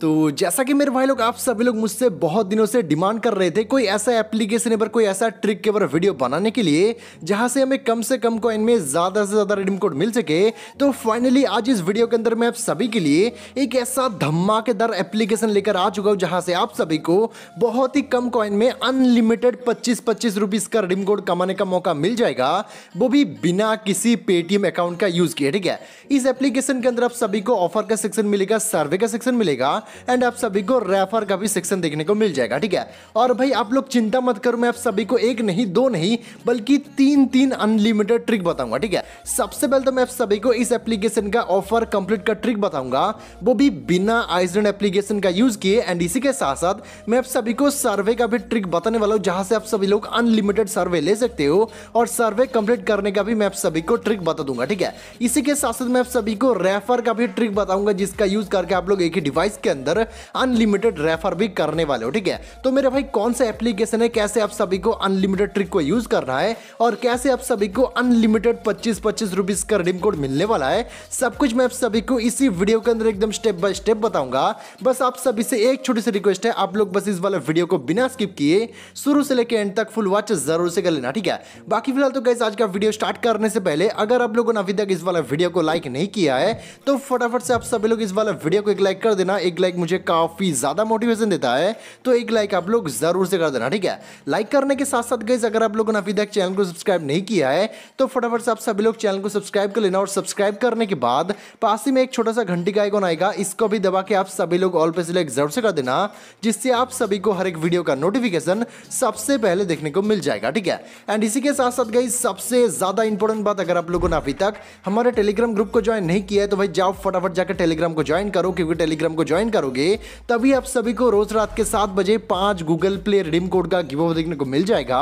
तो जैसा कि मेरे भाई लोग आप सभी लोग मुझसे बहुत दिनों से डिमांड कर रहे थे कोई ऐसा एप्लीकेशन पर कोई ऐसा ट्रिक के पर वीडियो बनाने के लिए जहां से हमें कम से कम कॉइन में ज़्यादा से ज़्यादा रिडीम कोड मिल सके तो फाइनली आज इस वीडियो के अंदर मैं आप सभी के लिए एक ऐसा धमाकेदार एप्लीकेशन लेकर आ चुका हूँ जहाँ से आप सभी को बहुत ही कम कॉइन में अनलिमिटेड पच्चीस पच्चीस रुपीज़ का रिडीम कोड कमाने का मौका मिल जाएगा वो भी बिना किसी पेटीएम अकाउंट का यूज़ किए ठीक है इस एप्लीकेशन के अंदर आप सभी को ऑफर का सेक्शन मिलेगा सर्वे का सेक्शन मिलेगा एंड आप सभी को रेफर का भी सेक्शन देखने को मिल जाएगा ठीक है और भाई आप लोग चिंता मत करो मैं आप सभी को एक नहीं दो नहीं बल्कि तीन तीन अनलिमिटेड ट्रिक बताऊंगा ठीक है सबसे पहले तो मैं आप सभी को इस एप्लीकेशन का ऑफर कंप्लीट का ट्रिक बताऊंगा वो भी बिना आइजन एप्लीकेशन का यूज किए एंड इसी के साथ साथ मैं आप सभी को सर्वे का भी ट्रिक बताने वाला हूँ जहां से आप सभी लोग अनलिमिटेड सर्वे ले सकते हो और सर्वे कंप्लीट करने का भी मैं आप सभी को ट्रिक बता दूंगा ठीक है इसी के साथ साथ मैं आप सभी को रेफर का भी ट्रिक बताऊंगा जिसका यूज करके आप लोग एक ही डिवाइस के अंदर अनलिमिटेड रेफर भी करने वाले हो ठीक है तो मेरे भाई कौन सा एप्लीकेशन है कैसे आप सभी को अनलिमिटेड ट्रिक को यूज कर रहा है और कैसे आप सभी को अनलिमिटेड पच्चीस पच्चीस रुपीज का रिडीम कोड मिलने वाला है सब कुछ मैं आप सभी को इसी वीडियो के अंदर एकदम स्टेप बाय स्टेप बताऊंगा बस आप सभी से एक छोटी सी रिक्वेस्ट है आप लोग बस इस वाले वीडियो को बिना स्किप किए शुरू से लेकर एंड तक फुल वॉच जरूर से कर लेना ठीक है बाकी फिलहाल तो गैस आज का वीडियो स्टार्ट करने से पहले अगर आप लोगों ने अभी तक इस वाला वीडियो को लाइक नहीं किया है तो फटाफट से आप सभी लोग इस वाला वीडियो को एक लाइक कर देना एक लाइक मुझे काफ़ी ज़्यादा मोटिवेशन देता है तो एक लाइक आप लोग ज़रूर से कर देना ठीक है लाइक करने के साथ साथ गई अगर आप लोगों ने अभी तक चैनल को सब्सक्राइब नहीं किया है तो फटाफट से आप सभी लोग चैनल को सब्सक्राइब कर लेना और सब्सक्राइब करने के बाद पास ही में एक छोटा सा घंटी का आइकॉन आएगा इसको भी दबा के आप सभी लोग ऑल पे सिलेक्ट जरूर से कर देना जिससे आप सभी को हर एक वीडियो का नोटिफिकेशन सबसे पहले देखने को मिल जाएगा ठीक है एंड इसी के साथ साथ गई सबसे ज़्यादा इंपॉर्टेंट बात अगर आप लोगों ने अभी तक हमारे टेलीग्राम ग्रुप को ज्वाइन नहीं किया है तो भाई जाओ फटाफट जाकर टेलीग्राम को ज्वाइन करो क्योंकि टेलीग्राम को ज्वाइन करोगे तभी आप सभी को रोज रात के सात बजे पांच गूगल प्ले रिडीम कोड का गिवो देखने को मिल जाएगा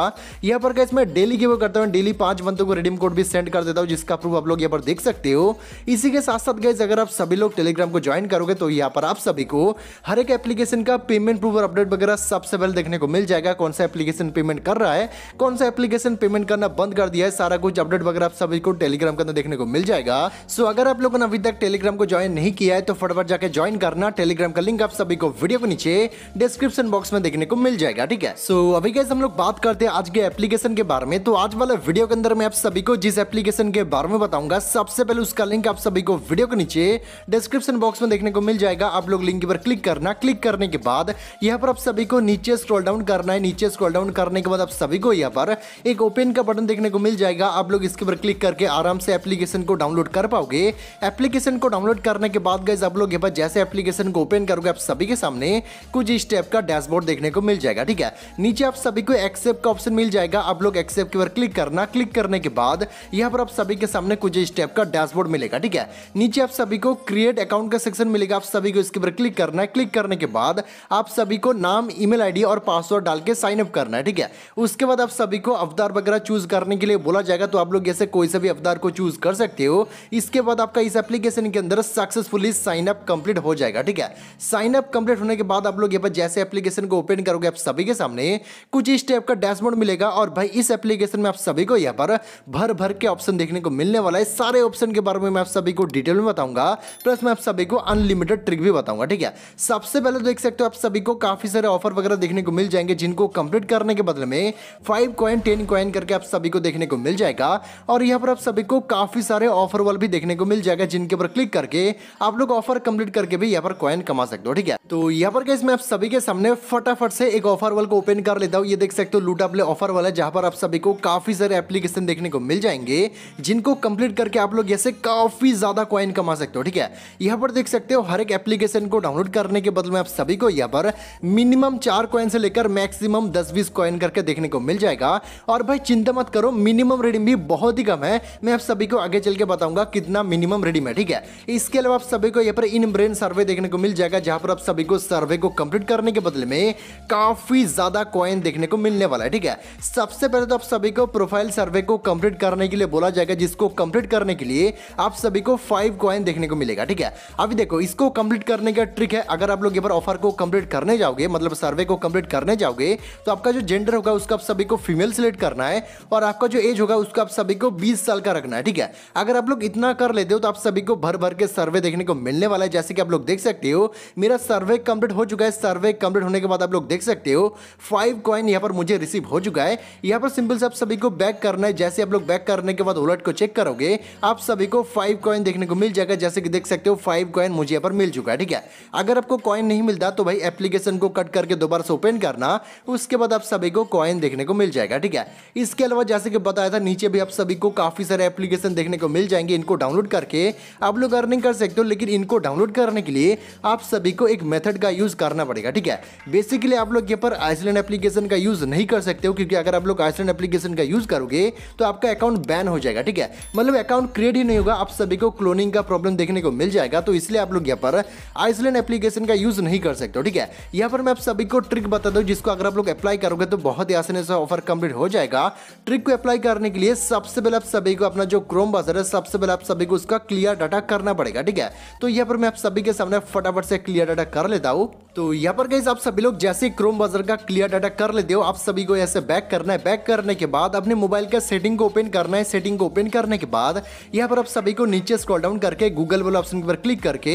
यहाँ पर कैसे मैं डेली गिवो करता हूँ डेली पांच बंदों को रिडीम कोड भी सेंड कर देता हूँ जिसका प्रूफ आप लोग यहाँ पर देख सकते हो इसी के साथ साथ गैस अगर आप सभी लोग टेलीग्राम को ज्वाइन करोगे तो यहाँ पर आप सभी को हर एक एप्लीकेशन का पेमेंट प्रूफ और अपडेट वगैरह सबसे पहले देखने को मिल जाएगा कौन सा एप्लीकेशन पेमेंट कर रहा है कौन सा एप्लीकेशन पेमेंट करना बंद कर दिया है सारा कुछ अपडेट वगैरह आप सभी को टेलीग्राम के अंदर देखने को मिल जाएगा सो अगर आप लोगों ने अभी तक टेलीग्राम को ज्वाइन नहीं किया है तो फटाफट जाके ज्वाइन करना टेलीग्राम टेलीग्राम का लिंक आप सभी को वीडियो के नीचे डिस्क्रिप्शन बॉक्स में देखने को मिल जाएगा ठीक है सो so, अभी कैसे हम लोग बात करते हैं आज के एप्लीकेशन के बारे में तो आज वाले वीडियो के अंदर मैं आप सभी को जिस एप्लीकेशन के बारे में बताऊंगा सबसे पहले उसका लिंक आप सभी को वीडियो के नीचे डिस्क्रिप्शन बॉक्स में देखने को मिल जाएगा आप लोग लिंक पर क्लिक करना क्लिक करने के बाद यहाँ पर आप सभी को नीचे स्क्रॉल डाउन करना है नीचे स्क्रॉल डाउन करने के बाद आप सभी को यहाँ पर एक ओपन का बटन देखने को मिल जाएगा आप लोग इसके ऊपर क्लिक करके आराम से एप्लीकेशन को डाउनलोड कर पाओगे एप्लीकेशन को डाउनलोड करने के बाद गैस आप लोग यहाँ पर जैसे एप्लीकेशन को ओपन ओपन करोगे आप सभी के सामने कुछ इस टाइप का डैशबोर्ड देखने को मिल जाएगा ठीक है नीचे आप सभी को एक्सेप्ट का ऑप्शन मिल जाएगा आप लोग एक्सेप्ट के ऊपर क्लिक करना क्लिक करने के बाद यहाँ पर आप सभी के सामने कुछ इस टाइप का डैशबोर्ड मिलेगा ठीक है नीचे आप सभी को क्रिएट अकाउंट का सेक्शन मिलेगा आप सभी को इसके ऊपर क्लिक करना है क्लिक करने के बाद आप सभी को नाम ईमेल आईडी और पासवर्ड डाल के साइन अप करना है ठीक है उसके बाद आप सभी को अवतार वगैरह चूज करने के लिए बोला जाएगा तो आप लोग ऐसे कोई सा भी अवतार को चूज कर सकते हो इसके बाद आपका इस एप्लीकेशन के अंदर सक्सेसफुली साइन अप कंप्लीट हो जाएगा ठीक है साइन अप कंप्लीट होने के बाद आप लोग यहाँ पर जैसे एप्लीकेशन को ओपन करोगे आप सभी के सामने कुछ इस टाइप का डैशबोर्ड मिलेगा और भाई इस एप्लीकेशन में आप सभी को यहाँ पर भर भर के ऑप्शन देखने को मिलने वाला है सारे ऑप्शन के बारे में मैं आप सभी को डिटेल में बताऊंगा प्लस मैं आप सभी को अनलिमिटेड ट्रिक भी बताऊंगा ठीक है सबसे पहले तो देख सकते हो आप सभी को काफी सारे ऑफर वगैरह देखने को मिल जाएंगे जिनको कंप्लीट करने के बदले में फाइव कॉइन टेन कॉइन करके आप सभी को देखने को मिल जाएगा और यहाँ पर आप सभी को काफी सारे ऑफर वाल भी देखने को मिल जाएगा जिनके ऊपर क्लिक करके आप लोग ऑफर कंप्लीट करके भी यहाँ पर कॉइन कमा सकते हो ठीक है तो यहाँ पर गैस मैं आप सभी के सामने फटाफट से एक ऑफर वाल को ओपन कर लेता हूँ ये देख सकते हो लूट अपने ऑफर वाला जहाँ पर आप सभी को काफी सारे एप्लीकेशन देखने को मिल जाएंगे जिनको कंप्लीट करके आप लोग ऐसे काफी ज्यादा कॉइन कमा सकते हो ठीक है यहाँ पर देख सकते हो हर एक एप्लीकेशन को डाउनलोड करने के बदले में आप सभी को यहाँ पर मिनिमम चार कॉइन से लेकर मैक्सिमम दस बीस कॉइन करके देखने को मिल जाएगा और भाई चिंता मत करो मिनिमम रिडीम भी बहुत ही कम है मैं आप सभी को आगे चल के बताऊंगा कितना मिनिमम रिडीम है ठीक है इसके अलावा आप सभी को यहाँ पर इन ब्रेन सर्वे देखने को मिल जाएगा जहां पर आप सभी को सर्वे को कंप्लीट करने के बदले में काफ़ी ज़्यादा कॉइन देखने को मिलने वाला है ठीक है सबसे पहले तो आप सभी को प्रोफाइल सर्वे को कंप्लीट करने के लिए बोला जाएगा जिसको कंप्लीट करने के लिए आप सभी को फाइव कॉइन देखने को मिलेगा ठीक है अभी देखो इसको कंप्लीट करने का ट्रिक है अगर आप लोग ये ऑफर को कंप्लीट करने जाओगे मतलब सर्वे को कंप्लीट करने जाओगे तो आपका जो जेंडर होगा उसका आप सभी को फीमेल सिलेक्ट करना है और आपका जो एज होगा उसका आप सभी को बीस साल का रखना है ठीक है अगर आप लोग इतना कर लेते हो तो आप सभी को भर भर के सर्वे देखने को मिलने वाला है जैसे कि आप लोग देख सकते हो मेरा सर्वे कंप्लीट हो चुका है सर्वे कंप्लीट होने के बाद आप लोग देख सकते हो फाइव कॉइन यहाँ पर मुझे रिसीव हो चुका है यहाँ पर सिंपल से आप सभी को बैक करना है जैसे आप लोग बैक करने के बाद वॉलेट को चेक करोगे आप सभी को फाइव कॉइन देखने को मिल जाएगा जैसे कि देख सकते हो फाइव कॉइन मुझे यहाँ पर मिल चुका है ठीक है अगर आपको कॉइन नहीं मिलता तो भाई एप्लीकेशन को कट करके दोबारा से ओपन करना उसके बाद आप सभी को कॉइन देखने को मिल जाएगा ठीक है इसके अलावा जैसे कि बताया था नीचे भी आप सभी को काफ़ी सारे एप्लीकेशन देखने को मिल जाएंगे इनको डाउनलोड करके आप लोग अर्निंग कर सकते हो लेकिन इनको डाउनलोड करने के लिए आप आप सभी को एक मेथड का यूज़ करना पड़ेगा ठीक है बेसिकली आप लोग यहाँ पर आइसलैंड एप्लीकेशन का यूज़ नहीं कर सकते हो क्योंकि अगर आप लोग आइसलैंड एप्लीकेशन का यूज़ करोगे तो आपका अकाउंट बैन हो जाएगा ठीक है मतलब अकाउंट क्रिएट ही नहीं होगा आप सभी को क्लोनिंग का प्रॉब्लम देखने को मिल जाएगा तो इसलिए आप लोग यहाँ पर आइसलैंड एप्लीकेशन का यूज़ नहीं कर सकते हो ठीक है यहाँ पर मैं आप सभी को ट्रिक बता दू जिसको अगर आप लोग अप्लाई करोगे तो बहुत ही आसानी से ऑफर कंप्लीट हो जाएगा ट्रिक को अप्लाई करने के लिए सबसे पहले आप सभी को अपना जो क्रोम बाजार है सबसे पहले आप सभी को उसका क्लियर डाटा करना पड़ेगा ठीक है तो यहाँ पर मैं आप सभी के सामने फटाफट फटाफट से क्लियर डाटा कर लेता हूँ तो यहाँ पर गई आप सभी लोग जैसे क्रोम ब्राउजर का क्लियर डाटा कर लेते हो आप सभी को ऐसे बैक करना है बैक करने के बाद अपने मोबाइल का सेटिंग को ओपन करना है सेटिंग को ओपन करने के बाद यहाँ पर आप सभी को नीचे स्क्रॉल डाउन करके गूगल वाले ऑप्शन के ऊपर क्लिक करके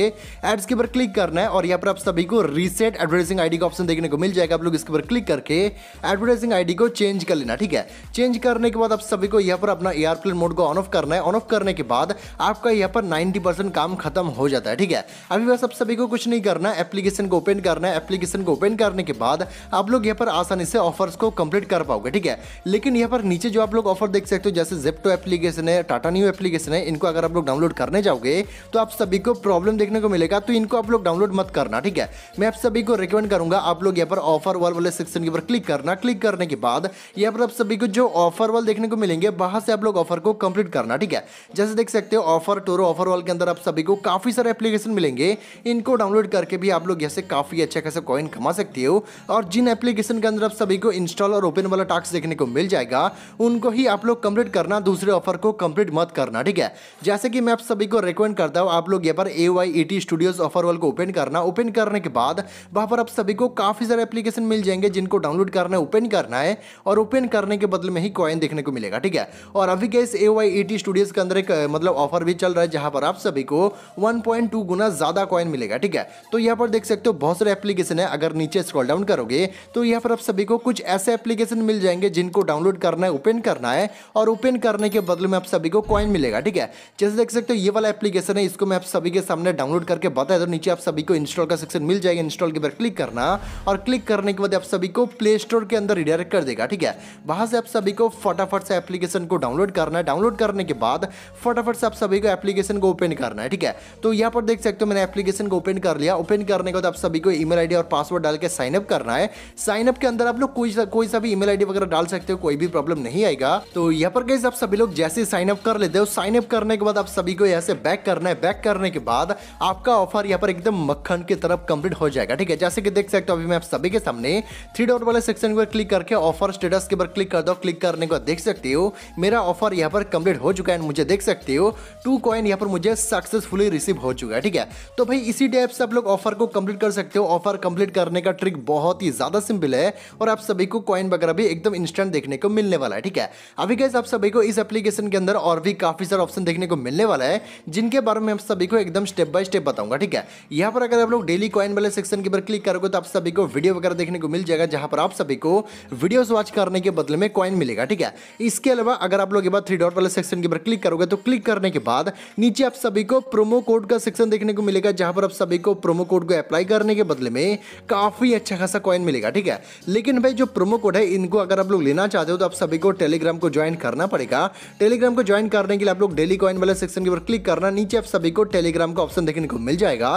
एड्स के ऊपर क्लिक करना है और यहाँ पर आप सभी को रीसेट एडवर्टाइजिंग आईडी का ऑप्शन देखने को मिल जाएगा आप लोग इसके ऊपर क्लिक करके एडवर्टाइजिंग आईडी को चेंज कर लेना ठीक है चेंज करने के बाद आप सभी को यहाँ पर अपना एयरप्लेन मोड को ऑन ऑफ करना है ऑन ऑफ करने के बाद आपका यहाँ पर नाइनटी काम खत्म हो जाता है ठीक है अभी बस आप सभी को कुछ नहीं करना है एप्लीकेशन को ओपन करना है एप्लीकेशन को ओपन करने के बाद आप लोग यहाँ पर आसानी से ऑफर्स को कंप्लीट कर पाओगे ठीक है लेकिन यहाँ पर नीचे जो आप लोग ऑफर देख सकते हो जैसे जेप्टो एप्लीकेशन है टाटा न्यू एप्लीकेशन है इनको अगर आप लोग डाउनलोड करने जाओगे तो आप सभी को प्रॉब्लम देखने को मिलेगा तो इनको आप लोग डाउनलोड मत करना ठीक है मैं आप सभी को रिकमेंड करूंगा आप लोग यहाँ पर ऑफर वाल वाले सेक्शन के ऊपर क्लिक करना क्लिक करने के बाद यहाँ पर आप सभी को जो ऑफर वाल देखने को मिलेंगे बाहर से आप लोग ऑफर को कंप्लीट करना ठीक है जैसे देख सकते हो ऑफर टोरो ऑफर वाल के अंदर आप सभी को काफी सारे एप्लीकेशन मिलेंगे इनको डाउनलोड करके भी आप लोग यहाँ से काफ़ी अच्छा खासा कॉइन कमा सकते हो और जिन एप्लीकेशन के अंदर आप सभी को इंस्टॉल और ओपन वाला टास्क देखने को मिल जाएगा उनको ही आप लोग कंप्लीट करना दूसरे ऑफर को कंप्लीट मत करना ठीक है जैसे कि मैं आप सभी को रिकमेंड करता हूँ आप लोग यहाँ पर A Y T studios offer wall को ओपन करना ओपन करने के बाद वहाँ पर आप सभी को काफ़ी सारे एप्लीकेशन मिल जाएंगे जिनको डाउनलोड करना है ओपन करना है और ओपन करने के बदले में ही कॉइन देखने को मिलेगा ठीक है और अभी गैस A Y E T studios के अंदर एक मतलब ऑफर भी चल रहा है जहाँ पर आप सभी को वन गुना ज़्यादा कॉइन मिलेगा ठीक है है तो यहाँ पर देख सकते हो बहुत सारे एप्लीकेशन है अगर नीचे स्क्रॉल डाउन करोगे तो यहाँ पर आप सभी को कुछ ऐसे एप्लीकेशन मिल जाएंगे जिनको डाउनलोड करना है ओपन करना है और ओपन करने के बदले में आप सभी को कॉइन मिलेगा ठीक है जैसे देख सकते हो ये वाला एप्लीकेशन है इसको मैं आप सभी के सामने डाउनलोड करके बताया तो नीचे आप सभी को इंस्टॉल का सेक्शन मिल जाएगा इंस्टॉल के बाद क्लिक करना और क्लिक करने के बाद आप सभी को प्ले स्टोर के अंदर रिडायरेक्ट कर देगा ठीक है वहां से आप सभी को फटाफट से एप्लीकेशन को डाउनलोड करना है डाउनलोड करने के बाद फटाफट से आप सभी को एप्लीकेशन को ओपन करना है ठीक है तो यहाँ पर देख सकते हो मैंने एप्लीकेशन को ओपन ओपन कर लिया ओपन करने के बाद आप सभी को ईमेल आईडी और पासवर्ड डाल के साइनअप करना है साइनअप के अंदर आप लोग कोई सा कोई सा भी ईमेल आईडी वगैरह डाल सकते हो कोई भी प्रॉब्लम नहीं आएगा तो यहाँ पर गई आप सभी लोग जैसे साइनअप कर लेते हो साइनअप करने के बाद आप सभी को यहाँ से बैक करना है बैक करने के बाद आपका ऑफर यहाँ पर एकदम मक्खन की तरफ कंप्लीट हो जाएगा ठीक है जैसे कि देख सकते हो अभी मैं आप सभी के सामने थ्री डॉट वाले सेक्शन पर क्लिक करके ऑफर स्टेटस के ऊपर क्लिक कर दो क्लिक करने के बाद देख सकते हो मेरा ऑफर यहाँ पर कंप्लीट हो चुका है मुझे देख सकते हो टू कॉइन यहाँ पर मुझे सक्सेसफुली रिसीव हो चुका है ठीक है तो भाई इसी डे ऐप से आप लोग ऑफर को कंप्लीट कर सकते हो ऑफर कंप्लीट करने का ट्रिक बहुत ही ज़्यादा सिंपल है और आप सभी को कॉइन वगैरह भी एकदम इंस्टेंट देखने को मिलने वाला है ठीक है अभी गैस आप सभी को इस एप्लीकेशन के अंदर और भी काफ़ी सारे ऑप्शन देखने को मिलने वाला है जिनके बारे में आप सभी को एकदम स्टेप बाय स्टेप बताऊंगा ठीक है यहाँ पर अगर आप लोग डेली कॉइन वाले सेक्शन के ऊपर क्लिक करोगे तो आप सभी को वीडियो वगैरह देखने को मिल जाएगा जहां पर आप सभी को वीडियो वॉच करने के बदले में कॉइन मिलेगा ठीक है इसके अलावा अगर आप लोग एक बार थ्री डॉट वाले सेक्शन के ऊपर क्लिक करोगे तो क्लिक करने के बाद नीचे आप सभी को प्रोमो कोड का सेक्शन देखने को मिलेगा जहां पर आप सभी को प्रोमो कोड को अप्लाई करने के बदले में काफ़ी अच्छा खासा कॉइन मिलेगा ठीक है लेकिन भाई जो प्रोमो कोड है इनको अगर आप लोग लेना चाहते हो तो आप सभी को टेलीग्राम को ज्वाइन करना पड़ेगा टेलीग्राम को ज्वाइन करने के लिए आप लोग डेली कॉइन वाले सेक्शन के ऊपर क्लिक करना नीचे आप सभी को टेलीग्राम का ऑप्शन देखने को मिल जाएगा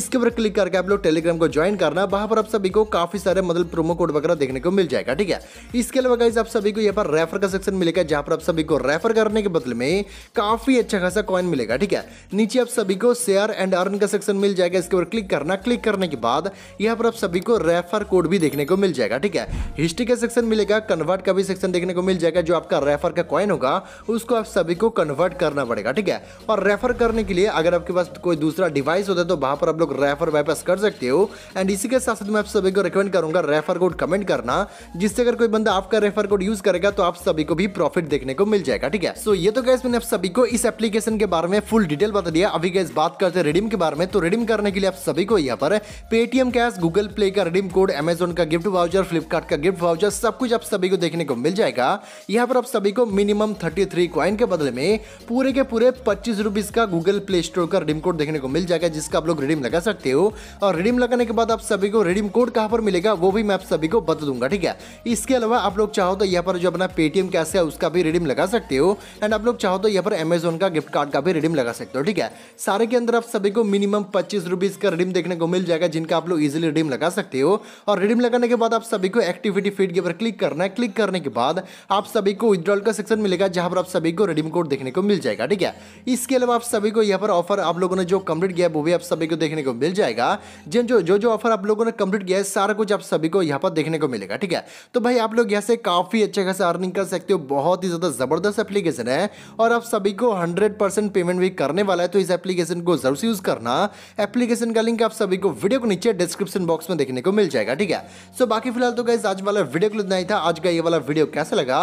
इसके ऊपर क्लिक करके आप लोग टेलीग्राम को ज्वाइन करना वहां पर आप सभी को काफी सारे मतलब प्रोमो कोड वगैरह देखने को मिल जाएगा ठीक है इसके अलावा गाइज आप सभी को यहाँ पर रेफर का सेक्शन मिलेगा जहां पर आप सभी को रेफर करने के बदले में काफी अच्छा खासा कॉइन मिलेगा ठीक है नीचे आप सभी को शेयर एंड अर्न का सेक्शन मिल जाएगा इसके ऊपर क्लिक करना क्लिक करने के बाद यहाँ पर आप सभी को रेफर कोड भी देखने को मिल जाएगा ठीक है हिस्ट्री का सेक्शन मिलेगा कन्वर्ट का भी सेक्शन देखने को मिल जाएगा जो आपका रेफर का कॉइन होगा उसको आप सभी को कन्वर्ट करना पड़ेगा ठीक है और रेफर करने के लिए अगर आपके पास कोई दूसरा डिवाइस होता है तो वहाँ पर आप लोग रेफर वापस कर सकते हो एंड इसी के साथ साथ मैं आप सभी को रिकमेंड करूंगा रेफर कोड कमेंट करना जिससे अगर कोई बंदा आपका रेफर कोड यूज करेगा तो आप सभी को भी प्रॉफिट देखने को मिल जाएगा ठीक है सो so, ये तो गैस मैंने आप सभी को इस एप्लीकेशन के बारे में फुल डिटेल बता दिया अभी गैस बात करते हैं रिडीम के बारे में तो रिडीम करने के के लिए आप सभी को यहाँ पर पेटीएम कैश गूगल प्ले का रिडीम कोड अमेजोन का गिफ्ट वाउचर फ्लिपकार्ट का गिफ्ट वाउचर सब कुछ आप सभी को देखने को मिल जाएगा यहाँ पर आप सभी को मिनिमम थर्टी थ्री के बदले में पूरे के पूरे पच्चीस रुपीज का गूगल प्ले स्टोर का रिडीम कोड देखने को मिल जाएगा जिसका आप लोग रिडीम लगा सकते हो और रिडीम लगाने के बाद आप सभी को रिडीम कोड कहाँ पर मिलेगा वो भी मैं आप सभी को बता दूंगा ठीक है इसके अलावा आप लोग चाहो तो यहाँ पर जो अपना पेटीएम कैश है उसका भी रिडीम लगा सकते हो एंड आप लोग चाहो तो यहाँ पर अमेजोन का गिफ्ट कार्ड का भी रिडीम लगा सकते हो ठीक है सारे के अंदर आप सभी को मिनिमम पच्चीस सभी इसका रिडीम देखने को मिल जाएगा जिनका आप लोग इजिली रिडीम लगा सकते हो और रिडीम लगाने के बाद आप सभी को एक्टिविटी फीड के ऊपर क्लिक करना है क्लिक करने के बाद आप सभी को विद्रॉल का सेक्शन मिलेगा जहां पर आप सभी को रिडीम कोड देखने को मिल जाएगा ठीक है इसके अलावा आप सभी को यहाँ पर ऑफर आप लोगों ने जो कंप्लीट किया वो भी आप सभी को देखने को मिल जाएगा जिन जो जो जो ऑफर आप लोगों ने कंप्लीट किया है सारा कुछ आप सभी को यहाँ पर देखने को मिलेगा ठीक है तो भाई आप लोग यहाँ से काफ़ी अच्छे खासा अर्निंग कर सकते हो बहुत ही ज़्यादा ज़बरदस्त एप्लीकेशन है और आप सभी को हंड्रेड पेमेंट भी करने वाला है तो इस एप्लीकेशन को जरूर यूज़ करना एप्लीकेशन नोटिफिकेशन का लिंक आप सभी को वीडियो को नीचे डिस्क्रिप्शन बॉक्स में देखने को मिल जाएगा ठीक है सो so, बाकी फिलहाल तो गाइज आज वाला वीडियो क्लिप नहीं था आज का ये वाला वीडियो कैसे लगा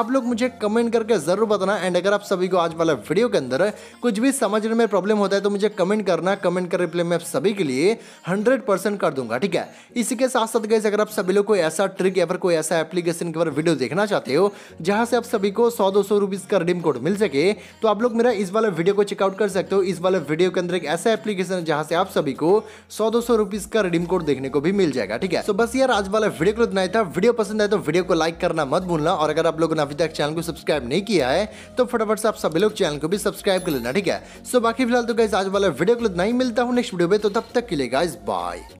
आप लोग मुझे कमेंट करके जरूर बताना एंड अगर आप सभी को आज वाला वीडियो के अंदर कुछ भी समझने में प्रॉब्लम होता है तो मुझे कमेंट करना कमेंट कर रिप्लाई मैं सभी के लिए हंड्रेड कर दूंगा ठीक है इसी के साथ साथ गाइज अगर आप सभी लोग कोई ऐसा ट्रिक या फिर कोई ऐसा एप्लीकेशन के बारे वीडियो देखना चाहते हो जहाँ से आप सभी को सौ दो सौ का रिडीम कोड मिल सके तो आप लोग मेरा इस वाला वीडियो को चेकआउट कर सकते हो इस वाले वीडियो के अंदर एक ऐसा एप्लीकेशन है जहां से आप सभी को सौ दो सौ रुपीज का रिडीम कोड देखने को भी मिल जाएगा ठीक है तो बस यार आज वाला वीडियो को इतना ही था वीडियो पसंद आए तो वीडियो को लाइक करना मत भूलना और अगर आप लोगों ने अभी तक चैनल को सब्सक्राइब नहीं किया है तो फटाफट से आप सभी लोग चैनल को भी सब्सक्राइब कर लेना ठीक है सो बाकी फिलहाल तो गाइज आज वाला वीडियो को इतना ही मिलता हूँ नेक्स्ट वीडियो में तो तब तक के लिए गाइज बाय